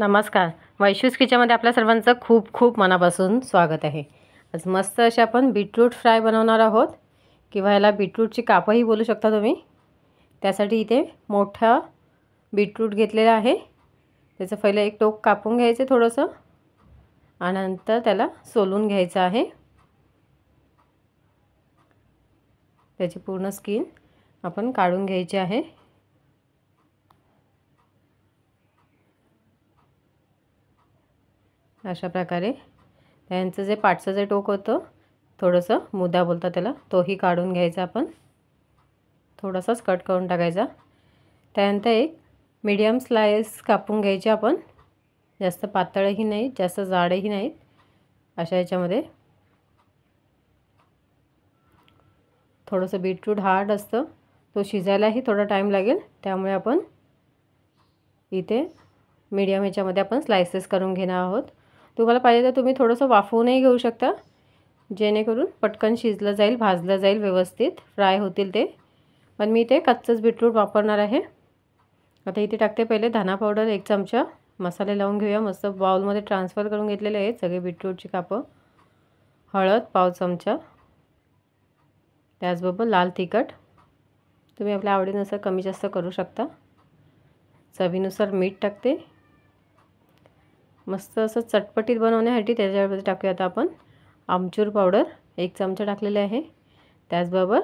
नमस्कार वैशूस किचनमध्ये आपल्या सर्वांचं खूप खूप मनापासून स्वागत आहे आज मस्त असे आपण बीटरूट फ्राय बनवणार आहोत किंवा याला बीटरूटची कापंही बोलू शकता तुम्ही त्यासाठी इथे मोठा बीटरूट घेतलेला आहे त्याचं पहिलं एक टोक कापून घ्यायचं थोडंसं आणि नंतर त्याला सोलून घ्यायचं आहे त्याची पूर्ण स्किन आपण काढून घ्यायची आहे अशा प्रकारे त्यांचं जे पाठचं जे टोक होतं थोडंसं मुदा बोलतात त्याला तोही काढून घ्यायचा आपण थोडासाच कट करून टाकायचा त्यानंतर एक मीडियम स्लायस कापून घ्यायचे आपण जास्त पातळही नाहीत जास्त जाडही नाहीत अशा याच्यामध्ये थोडंसं बीटरूट हार्ड असतं तो शिजायलाही थोडा टाईम लागेल त्यामुळे आपण इथे मीडियम ह्याच्यामध्ये आपण स्लायसेस करून घेणार आहोत तुम्हाला पाहिजे तर तुम्ही थोडंसं वाफवूनही घेऊ शकता जेणेकरून पटकन शिजलं जाईल भाजलं जाईल व्यवस्थित फ्राय होतील ते पण मी इथे कच्चंच बीटरूट वापरणार आहे आता इथे टाकते पहिले धना पावडर एक चमचा मसाले लावून घेऊया मस्त बाउलमध्ये ट्रान्सफर करून घेतलेले आहेत सगळे बीटरूटची कापं हळद पाव चमचा त्याचबरोबर लाल तिखट तुम्ही आपल्या आवडीनुसार कमी जास्त करू शकता चवीनुसार मीठ टाकते मस्त असं चटपटीत बनवण्यासाठी त्याच्यामध्ये टाकूया आता आपण आमचूर पावडर एक चमचा टाकलेला आहे त्याचबरोबर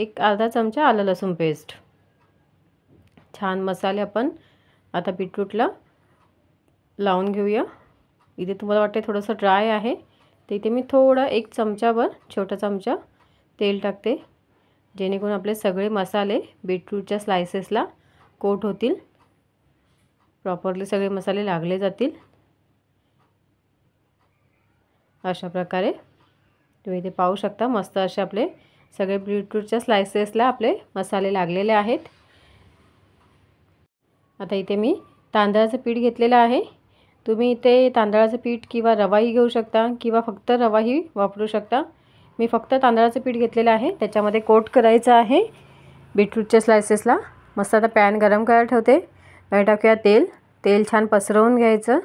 एक अर्धा चमचा आलं लसूण पेस्ट छान मसाले आपण आता बीटरूटला लावून घेऊया इथे तुम्हाला वाटते थोडंसं ड्राय आहे तर इथे मी थोडा एक चमचाभर छोटा चमचा तेल टाकते जेणेकरून आपले सगळे मसाले बीटरूटच्या स्लायसेसला कोट होतील प्रॉपरली सगळे मसाले लागले जातील अशा प्रकारे तुम्ही इथे पाहू शकता मस्त असे आपले सगळे बीटरूटच्या स्लायसेसला आपले मसाले लागलेले आहेत आता इथे मी तांदळाचं पीठ घेतलेलं आहे तुम्ही इथे तांदळाचं पीठ किंवा रवाही घेऊ शकता किंवा फक्त रवाही वापरू शकता मी फक्त तांदळाचं पीठ घेतलेलं आहे त्याच्यामध्ये कोट करायचं आहे बीटरूटच्या स्लायसेसला मस्त आता पॅन गरम करायला ठेवते आणि टाकूया तेल तेल छान पसरवून घ्यायचं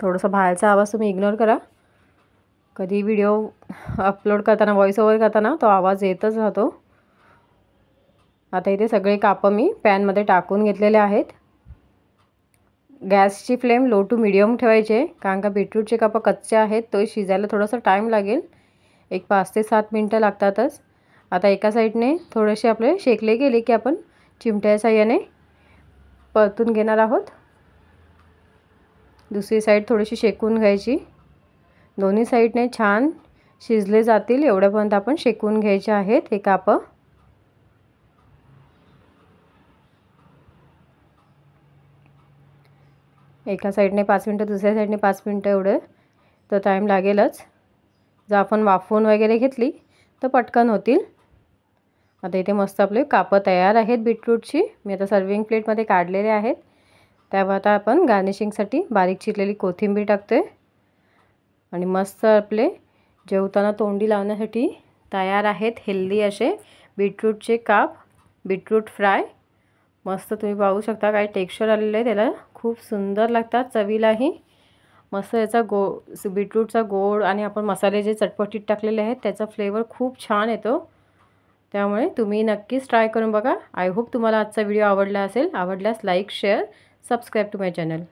थोडंसं बाहेरचा आवाज तुम्ही इग्नोर करा कधी व्हिडिओ अपलोड करताना व्हॉइस ओव्हर करताना तो आवाज येतच राहतो आता इथे सगळे कापं मी पॅनमध्ये टाकून घेतलेले आहेत गॅसची फ्लेम लो टू मिडियम ठेवायचे कारण का बीटरूटचे कापं कच्चे आहेत तो शिजायला थोडासा टाईम लागेल एक पाच ते सात मिनटं लागतातच आता एका साईडने थोडेसे आपले शेकले गेले की आपण चिमट्या साह्याने परतून घेणार आहोत दुसरी साईड थोडीशी शेकून घ्यायची दोन्ही साईडने छान शिजले जातील एवढ्यापर्यंत आपण शेकून घ्यायचे आहेत हे काप एका साईडने पाच मिनटं दुसऱ्या साईडने पाच मिनटं एवढं तर टाईम लागेलच जर आपण वाफवून वगैरे घेतली तर पटकन होतील आता इथे मस्त आपले कापं तयार आहेत बीटरूटची मी आता सर्विंग प्लेटमध्ये काढलेले आहेत त्यावर आता आपण गार्निशिंगसाठी बारीक चिरलेली कोथिंबीर टाकतोय आणि मस्त आपले जेवताना तोंडी लावण्यासाठी तयार आहेत हेल्दी असे बीटरूटचे काप बीटरूट फ्राय मस्त तुम्ही पाहू शकता काय टेक्स्चर आलेलं आहे त्याला खूप सुंदर लागतात चवीलाही मस्त याचा गो बीटरूटचा गोड आणि आपण मसाले जे चटपटीत टाकलेले आहेत त्याचा फ्लेवर खूप छान येतो त्यामुळे तुम्ही नक्कीच ट्राय करून बघा आय होप तुम्हाला आजचा व्हिडिओ आवडला असेल आवडल्यास like share subscribe to my channel